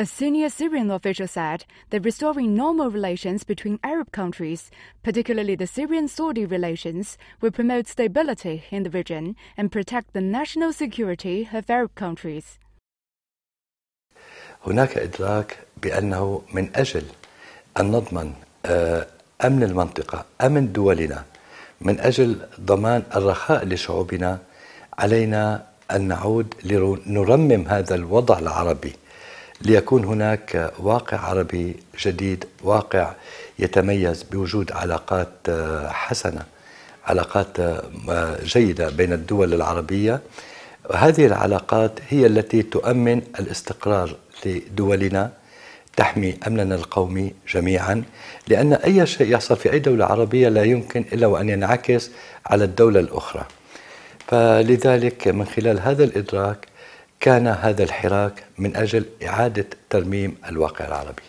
A senior Syrian official said that restoring normal relations between Arab countries, particularly the Syrian Saudi relations, will promote stability in the region and protect the national security of Arab countries. هناك إدراك بأنه من أجل أن نضمن أمن المنطقة أمن دولنا من أجل ضمان الرخاء لشعوبنا علينا أن نعود لنرمم هذا الوضع العربي ليكون هناك واقع عربي جديد واقع يتميز بوجود علاقات آه، حسنه علاقات آه، جيده بين الدول العربيه هذه العلاقات هي التي تؤمن الاستقرار لدولنا تحمي امننا القومي جميعا لان اي شيء يحصل في اي دوله عربيه لا يمكن الا وان ينعكس على الدوله الاخرى فلذلك من خلال هذا الادراك كان هذا الحراك من أجل إعادة ترميم الواقع العربي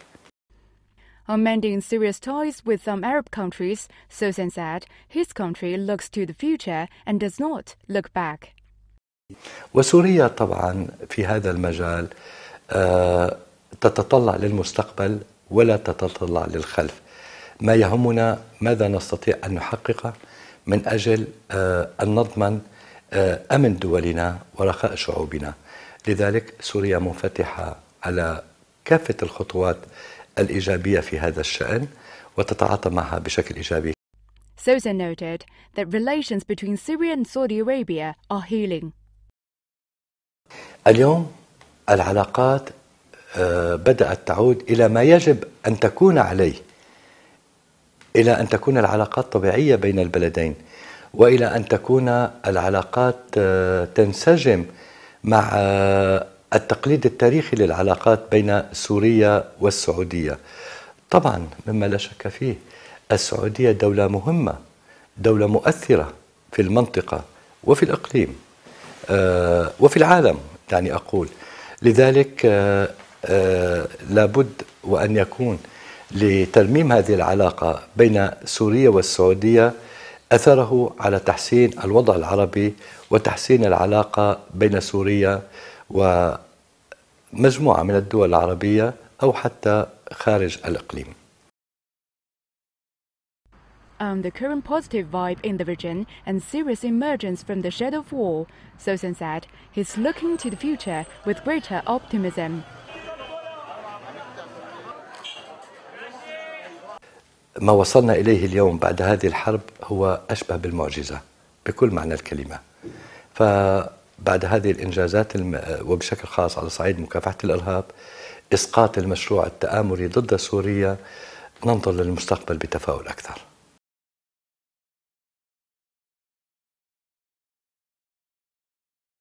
On mending serious ties with some Arab countries, Sosin said his country looks to the future and does not look back. وسوريا طبعا في هذا المجال آه، تتطلع للمستقبل ولا تتطلع للخلف. ما يهمنا ماذا نستطيع ان نحققه من اجل آه، ان نضمن آه، أمن دولنا ورخاء شعوبنا لذلك سوريا منفتحة على كافة الخطوات الإيجابية في هذا الشأن وتتعاطى معها بشكل إيجابي Sosa noted that relations between Syria and Saudi Arabia are healing. اليوم العلاقات آه، بدأت تعود إلى ما يجب أن تكون عليه إلى أن تكون العلاقات طبيعية بين البلدين والى ان تكون العلاقات آه، تنسجم مع آه، التقليد التاريخي للعلاقات بين سوريا والسعوديه. طبعا مما لا شك فيه السعوديه دوله مهمه، دوله مؤثره في المنطقه وفي الاقليم آه، وفي العالم دعني اقول. لذلك لابد وان يكون لترميم هذه العلاقه بين سوريا والسعوديه أثره على تحسين الوضع العربي وتحسين العلاقة بين سوريا ومجموعة من الدول العربية أو حتى خارج الإقليم. on the current positive vibe in the region and serious emergence from the shadow of war, Sosin said he's looking to the future with greater optimism. ما وصلنا إليه اليوم بعد هذه الحرب هو أشبه بالمعجزة بكل معنى الكلمة فبعد هذه الإنجازات وبشكل خاص على صعيد مكافحة الإرهاب إسقاط المشروع التآمري ضد سوريا ننظر للمستقبل بتفاؤل أكثر